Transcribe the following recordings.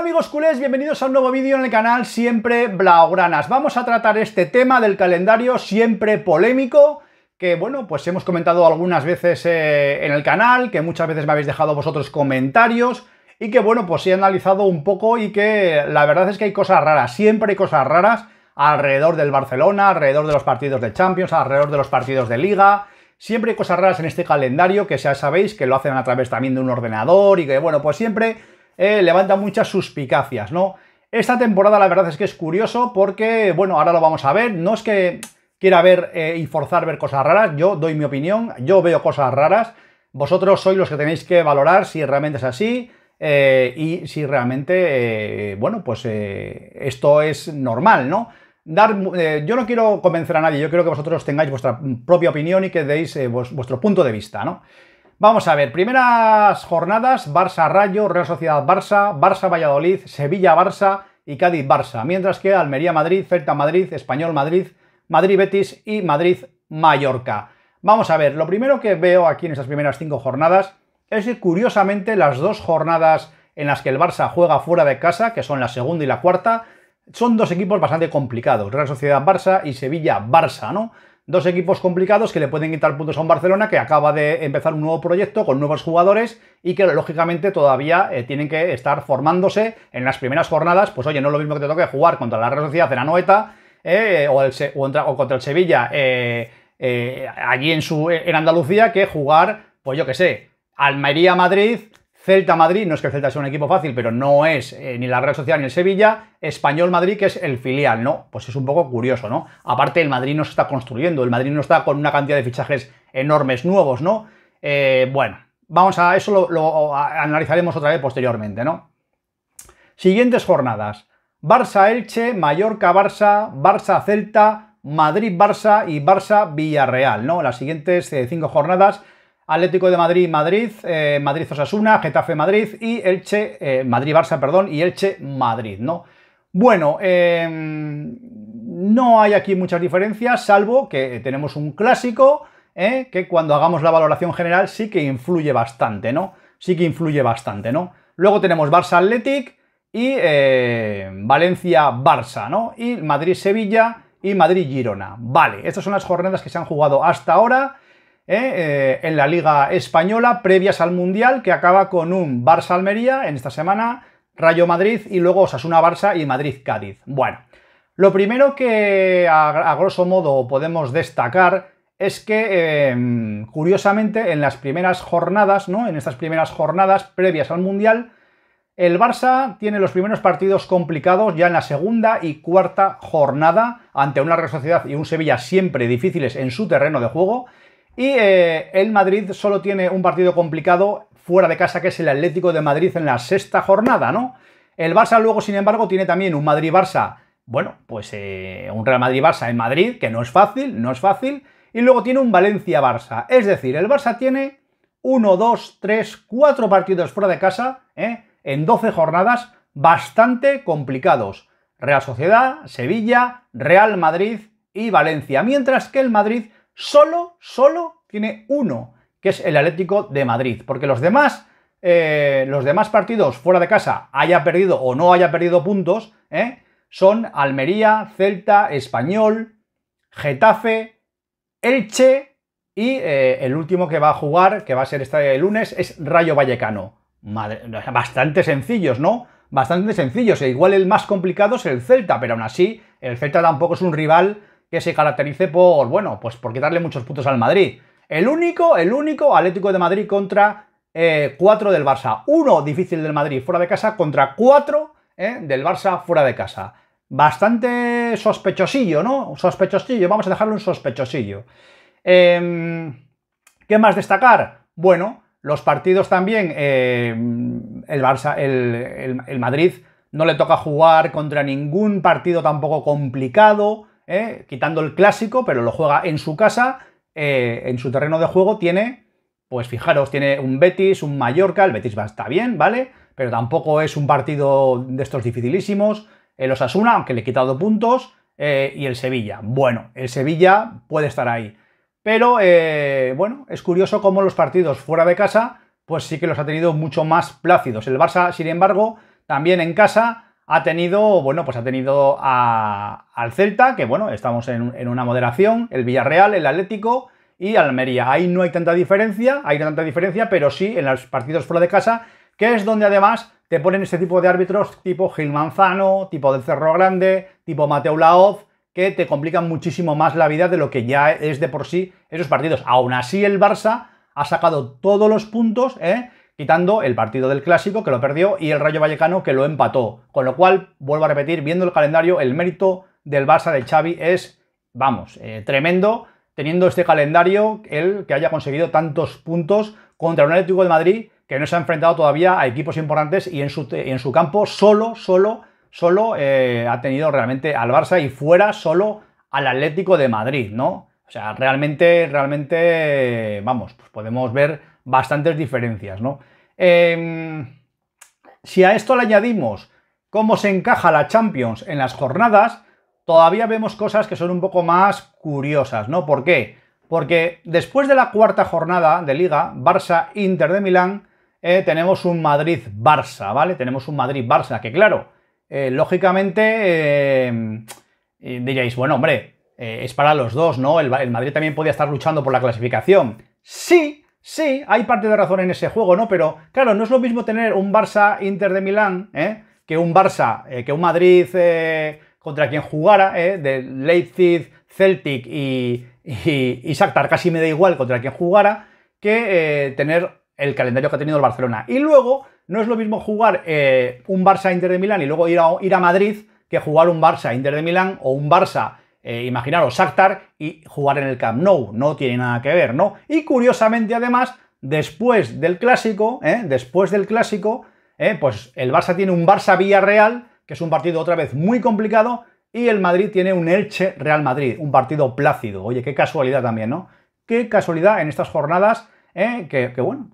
amigos culés, bienvenidos a un nuevo vídeo en el canal Siempre Blaugranas. Vamos a tratar este tema del calendario siempre polémico, que bueno, pues hemos comentado algunas veces eh, en el canal, que muchas veces me habéis dejado vosotros comentarios, y que bueno, pues he analizado un poco y que la verdad es que hay cosas raras, siempre hay cosas raras alrededor del Barcelona, alrededor de los partidos de Champions, alrededor de los partidos de Liga, siempre hay cosas raras en este calendario, que ya sabéis que lo hacen a través también de un ordenador y que bueno, pues siempre eh, levanta muchas suspicacias, ¿no? Esta temporada la verdad es que es curioso porque, bueno, ahora lo vamos a ver, no es que quiera ver eh, y forzar ver cosas raras, yo doy mi opinión, yo veo cosas raras, vosotros sois los que tenéis que valorar si realmente es así eh, y si realmente, bueno, pues esto es normal, ¿no? Dar, yo no quiero convencer a nadie, yo quiero que vosotros tengáis vuestra propia opinión y que deis vuestro punto de vista, ¿no? Vamos a ver, primeras jornadas, Barça-Rayo, Real Sociedad-Barça, Barça-Valladolid, Sevilla-Barça y Cádiz-Barça, mientras que Almería-Madrid, Celta-Madrid, Español-Madrid, Madrid-Betis y Madrid-Mallorca. Vamos a ver, lo primero que veo aquí en estas primeras cinco jornadas es que curiosamente las dos jornadas en las que el Barça juega fuera de casa, que son la segunda y la cuarta, son dos equipos bastante complicados, Real Sociedad Barça y Sevilla Barça, ¿no? Dos equipos complicados que le pueden quitar puntos a un Barcelona que acaba de empezar un nuevo proyecto con nuevos jugadores y que lógicamente todavía eh, tienen que estar formándose en las primeras jornadas. Pues oye, no es lo mismo que te toque jugar contra la Real Sociedad en Anoeta eh, o, contra, el Sevilla eh, allí en, su, en Andalucía que jugar, pues yo qué sé, Almería-Madrid Celta Madrid, no es que el Celta sea un equipo fácil, pero no es eh, ni la Real Sociedad ni el Sevilla, Español Madrid, que es el filial, ¿no? Pues es un poco curioso, ¿no? Aparte, el Madrid no se está construyendo, el Madrid no está con una cantidad de fichajes enormes, nuevos, ¿no? Eh, bueno, vamos a eso lo, analizaremos otra vez posteriormente, ¿no? Siguientes jornadas. Barça-Elche, Mallorca-Barça, Barça-Celta, Madrid-Barça y Barça-Villarreal, ¿no? Las siguientes eh, cinco jornadas Atlético de Madrid, Madrid, eh, Madrid Osasuna, Getafe Madrid y Elche, eh, Madrid Barça, perdón, y Elche Madrid, ¿no? Bueno, em, no hay aquí muchas diferencias, salvo que tenemos un clásico ¿eh? que cuando hagamos la valoración general sí que influye bastante, ¿no? Sí que influye bastante, ¿no? Luego tenemos Barça Atlético y Valencia Barça, ¿no? Y Madrid Sevilla y Madrid Girona. Vale, estas son las jornadas que se han jugado hasta ahora. ¿eh? Eh, en la Liga Española, previas al Mundial, que acaba con un Barça-Almería en esta semana, Rayo Madrid y luego Osasuna-Barça y Madrid-Cádiz. Bueno, lo primero que a, grosso modo podemos destacar es que, em, curiosamente, en las primeras jornadas, ¿no? En estas primeras jornadas previas al Mundial, el Barça tiene los primeros partidos complicados ya en la segunda y cuarta jornada ante una Real Sociedad y un Sevilla siempre difíciles en su terreno de juego. Y eh, el Madrid solo tiene un partido complicado fuera de casa, que es el Atlético de Madrid en la sexta jornada, ¿no? El Barça luego, sin embargo, tiene también un Madrid-Barça, bueno, pues eh, un Real Madrid-Barça en Madrid, que no es fácil, no es fácil. Y luego tiene un Valencia-Barça. Es decir, el Barça tiene 1, 2, 3, 4 partidos fuera de casa, ¿eh? en 12 jornadas, bastante complicados. Real Sociedad, Sevilla, Real Madrid y Valencia. Mientras que el Madrid solo, solo tiene uno, que es el Atlético de Madrid, porque los demás, eh, los demás partidos fuera de casa, haya perdido o no haya perdido puntos, eh, son Almería, Celta, Español, Getafe, Elche y eh, el último que va a jugar, que va a ser este lunes, es Rayo Vallecano. bastante sencillos, ¿no? Bastante sencillos. E igual el más complicado es el Celta, pero aún así, el Celta tampoco es un rival que se caracterice por, bueno, pues por quitarle muchos puntos al Madrid. El único, el único Atlético de Madrid contra eh, cuatro del Barça. Uno difícil del Madrid fuera de casa contra cuatro eh, del Barça fuera de casa. Bastante sospechosillo, ¿no? Sospechosillo, vamos a dejarlo un sospechosillo. Em, ¿Qué más destacar? Bueno, los partidos también, eh, el Barça, el Madrid no le toca jugar contra ningún partido tampoco complicado. ¿eh? quitando el clásico, pero lo juega en su casa, eh, en su terreno de juego tiene, pues fijaros, tiene un Betis, un Mallorca, el Betis va, está bien, ¿vale? Pero tampoco es un partido de estos dificilísimos, el Osasuna, aunque le he quitado puntos, eh, y el Sevilla. Bueno, el Sevilla puede estar ahí. Pero, bueno, es curioso cómo los partidos fuera de casa, pues sí que los ha tenido mucho más plácidos. El Barça, sin embargo, también en casa ha tenido, bueno, pues ha tenido a, al Celta, que bueno, estamos en, una moderación, el Villarreal, el Atlético y Almería. Ahí no hay tanta diferencia, hay tanta diferencia, pero sí en los partidos fuera de casa, que es donde además te ponen este tipo de árbitros tipo Gil Manzano, tipo del Cerro Grande, tipo Mateo Laoz, que te complican muchísimo más la vida de lo que ya es de por sí esos partidos. Aún así el Barça ha sacado todos los puntos, ¿eh? quitando el partido del clásico que lo perdió y el Rayo Vallecano que lo empató. Con lo cual, vuelvo a repetir, viendo el calendario, el mérito del Barça de Xavi es, vamos, eh, tremendo, teniendo este calendario, el que haya conseguido tantos puntos contra un Atlético de Madrid que no se ha enfrentado todavía a equipos importantes y en su, campo solo, solo, solo eh, ha tenido realmente al Barça y fuera solo al Atlético de Madrid, ¿no? O sea, realmente, realmente, vamos, pues podemos ver bastantes diferencias, ¿no? Em, si a esto le añadimos cómo se encaja la Champions en las jornadas, todavía vemos cosas que son un poco más curiosas, ¿no? ¿Por qué? Porque después de la cuarta jornada de Liga, Barça-Inter de Milán, eh, tenemos un Madrid-Barça, ¿vale? Tenemos un Madrid-Barça, que claro, eh, lógicamente em, eh, diréis, bueno, hombre, es para los dos, ¿no? el Madrid también podía estar luchando por la clasificación. Sí, Sí, hay parte de razón en ese juego, ¿no? Pero claro, no es lo mismo tener un Barça Inter de Milán, ¿eh? Que un Barça, eh, que un Madrid eh, contra quien jugara, De Leipzig, Celtic y, y, casi me da igual contra quien jugara, que tener el calendario que ha tenido el Barcelona. Y luego, no es lo mismo jugar un Barça Inter de Milán y luego ir a, ir a Madrid que jugar un Barça Inter de Milán o un Barça eh, imaginaros, Shakhtar y jugar en el Camp Nou, no tiene nada que ver, ¿no? Y curiosamente, además, después del Clásico, ¿eh? después del Clásico, ¿eh? pues el Barça tiene un Barça-Villarreal, que es un partido otra vez muy complicado, y el Madrid tiene un Elche-Real Madrid, un partido plácido. Oye, qué casualidad también, ¿no? Qué casualidad en estas jornadas, ¿eh? que, que, bueno...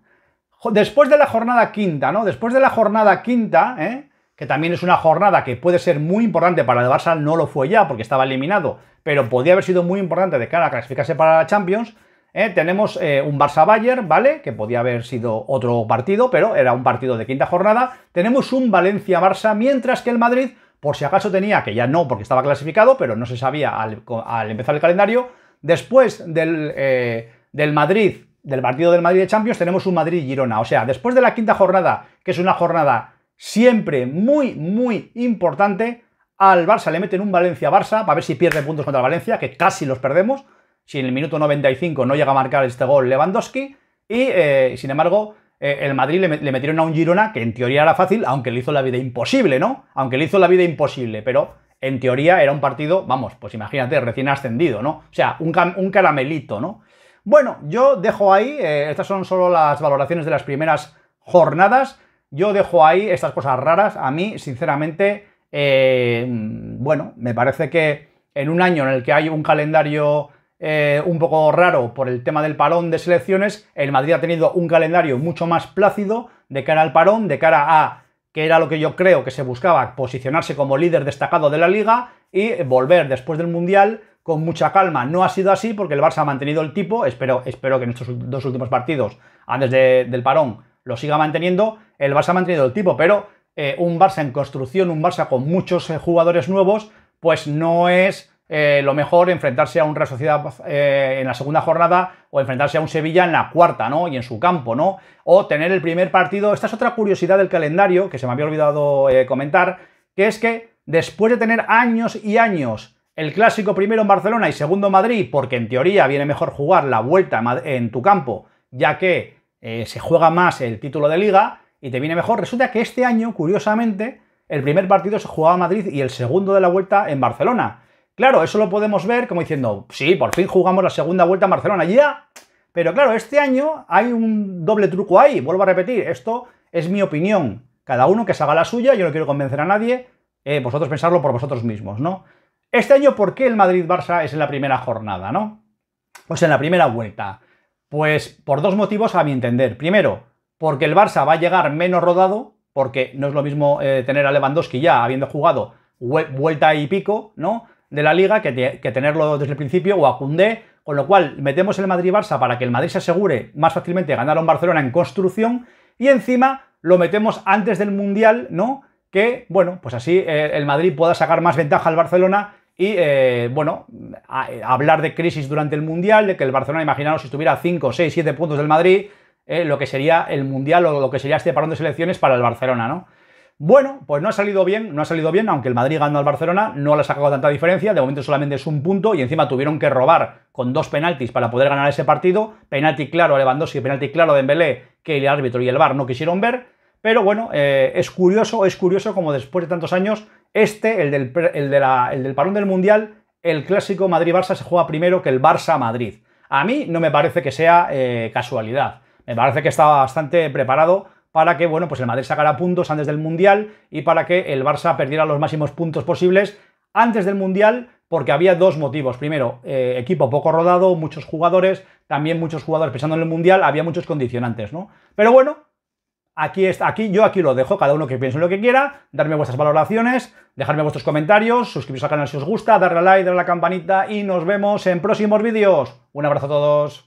Después de la jornada quinta, ¿no? Después de la jornada quinta, ¿eh? que también es una jornada que puede ser muy importante para el Barça, no lo fue ya porque estaba eliminado, pero podía haber sido muy importante de cara a clasificarse para la Champions. ¿eh? tenemos eh, un Barça-Bayern, ¿vale? Que podía haber sido otro partido, pero era un partido de quinta jornada. Tenemos un Valencia-Barça, mientras que el Madrid, por si acaso tenía, que ya no porque estaba clasificado, pero no se sabía al, empezar el calendario, después del, eh, del Madrid, del partido del Madrid de Champions, tenemos un Madrid-Girona. O sea, después de la quinta jornada, que es una jornada siempre muy, muy importante. Al Barça le meten un Valencia-Barça, para ver si pierde puntos contra Valencia, que casi los perdemos. Si en el minuto 95 no llega a marcar este gol Lewandowski. Y, eh, sin embargo, eh, el Madrid le, metieron a un Girona que en teoría era fácil, aunque le hizo la vida imposible, ¿no? Aunque le hizo la vida imposible, pero en teoría era un partido, vamos, pues imagínate, recién ascendido, ¿no? O sea, un, caramelito, ¿no? Bueno, yo dejo ahí, eh, estas son solo las valoraciones de las primeras jornadas. Yo dejo ahí estas cosas raras. A mí, sinceramente, eh, bueno, me parece que en un año en el que hay un calendario eh, un poco raro por el tema del parón de selecciones, el Madrid ha tenido un calendario mucho más plácido de cara al parón, de cara a que era lo que yo creo que se buscaba, posicionarse como líder destacado de la liga y volver después del Mundial con mucha calma. No ha sido así porque el Barça ha mantenido el tipo, espero, espero que en estos dos últimos partidos, antes del parón, lo siga manteniendo. El Barça ha mantenido el tipo, pero eh, un Barça en construcción, un Barça con muchos eh, jugadores nuevos, pues no es eh, lo mejor enfrentarse a un Real Sociedad en la segunda jornada o enfrentarse a un Sevilla en la cuarta, ¿no? Y en su campo, ¿no? O tener el primer partido. Esta es otra curiosidad del calendario que se me había olvidado comentar, que es que después de tener años y años el clásico primero en Barcelona y segundo en Madrid, porque en teoría viene mejor jugar la vuelta en tu campo, ya que eh, se juega más el título de liga y te viene mejor. Resulta que este año, curiosamente, el primer partido se jugaba en Madrid y el segundo de la vuelta en Barcelona. Claro, eso lo podemos ver como diciendo, sí, por fin jugamos la segunda vuelta en Barcelona, ya. Pero claro, este año hay un doble truco ahí. Vuelvo a repetir, esto es mi opinión. Cada uno que se haga la suya, yo no quiero convencer a nadie. Eh, vosotros pensarlo por vosotros mismos, ¿no? Este año, ¿por qué el Madrid-Barça es en la primera jornada, no? Pues en la primera vuelta. Pues por dos motivos a mi entender. Primero, porque el Barça va a llegar menos rodado, porque no es lo mismo eh, tener a Lewandowski ya habiendo jugado vuelta y pico, ¿no? De la liga que, tenerlo desde el principio o a Cundé, con lo cual metemos el Madrid-Barça para que el Madrid se asegure más fácilmente ganar a un Barcelona en construcción y encima lo metemos antes del Mundial, ¿no? Que, bueno, pues así eh, el Madrid pueda sacar más ventaja al Barcelona y eh, bueno, eh, hablar de crisis durante el Mundial, de que el Barcelona, imaginaros, si estuviera 5, 6, 7 puntos del Madrid, eh, lo que sería el Mundial o lo que sería este parón de selecciones para el Barcelona, ¿no? Bueno, pues no ha salido bien, no ha salido bien, aunque el Madrid ganó al Barcelona, no le ha sacado tanta diferencia, de momento solamente es un punto y encima tuvieron que robar con dos penaltis para poder ganar ese partido, penalti claro a Lewandowski, penalti claro a Dembélé, que el árbitro y el VAR no quisieron ver, pero bueno, eh, es curioso, es curioso como después de tantos años, este, el del, del parón del Mundial, el clásico Madrid-Barça se juega primero que el Barça-Madrid. A mí no me parece que sea eh, casualidad. Me parece que estaba bastante preparado para que, bueno, pues el Madrid sacara puntos antes del Mundial y para que el Barça perdiera los máximos puntos posibles antes del Mundial porque había dos motivos. Primero, eh, equipo poco rodado, muchos jugadores, también muchos jugadores pensando en el Mundial, había muchos condicionantes, ¿no? Pero bueno, Aquí está, aquí yo aquí lo dejo, cada uno que piense lo que quiera, darme vuestras valoraciones, dejarme vuestros comentarios, suscribiros al canal si os gusta, darle a like, darle a la campanita y nos vemos en próximos vídeos. Un abrazo a todos.